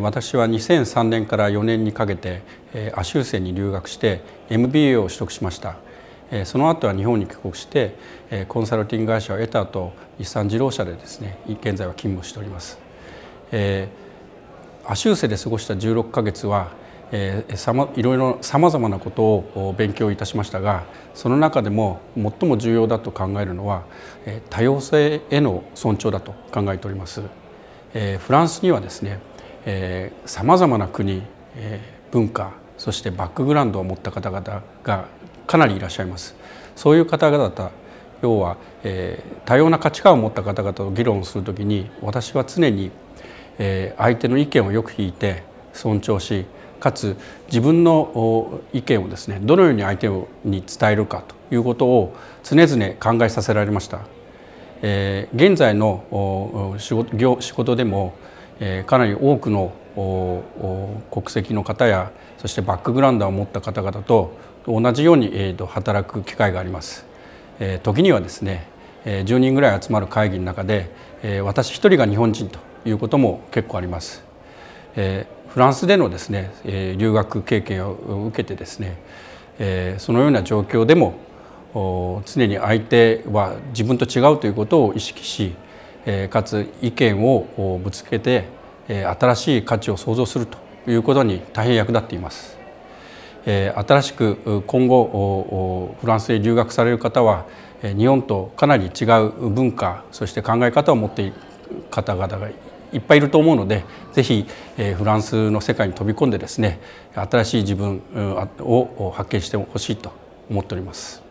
私は2003年から4年にかけてアシューセに留学して MBA を取得しましたその後は日本に帰国してコンサルティング会社を得た後日産自動車でですね現在は勤務しておりますアシューセで過ごした16か月はいろいろさまざまなことを勉強いたしましたがその中でも最も重要だと考えるのは多様性への尊重だと考えておりますフランスにはですねさまざまな国、えー、文化そしてバックグラウンドを持った方々がかなりいらっしゃいます。そういう方々要は、えー、多様な価値観を持った方々と議論するときに私は常に、えー、相手の意見をよく聞いて尊重しかつ自分の意見をですねどのように相手に伝えるかということを常々考えさせられました。えー、現在の仕事でもえかなり多くの国籍の方やそしてバックグラウンドを持った方々と同じように、えと働く機会があります。え時にはですね、え10人ぐらい集まる会議の中で、え私一人が日本人ということも結構あります。えフランスでのですね、え留学経験を受けてですね、えそのような状況でも常に相手は自分と違うということを意識しえかつ意見をぶつけて、え新しい価値を創造するということに大変役立っています。え新しく今後フランスへ留学される方は日本とかなり違う文化そして考え方を持っている方々がいっぱいいると思うのでぜひフランスの世界に飛び込んでですね新しい自分を発見してほしいと思っております。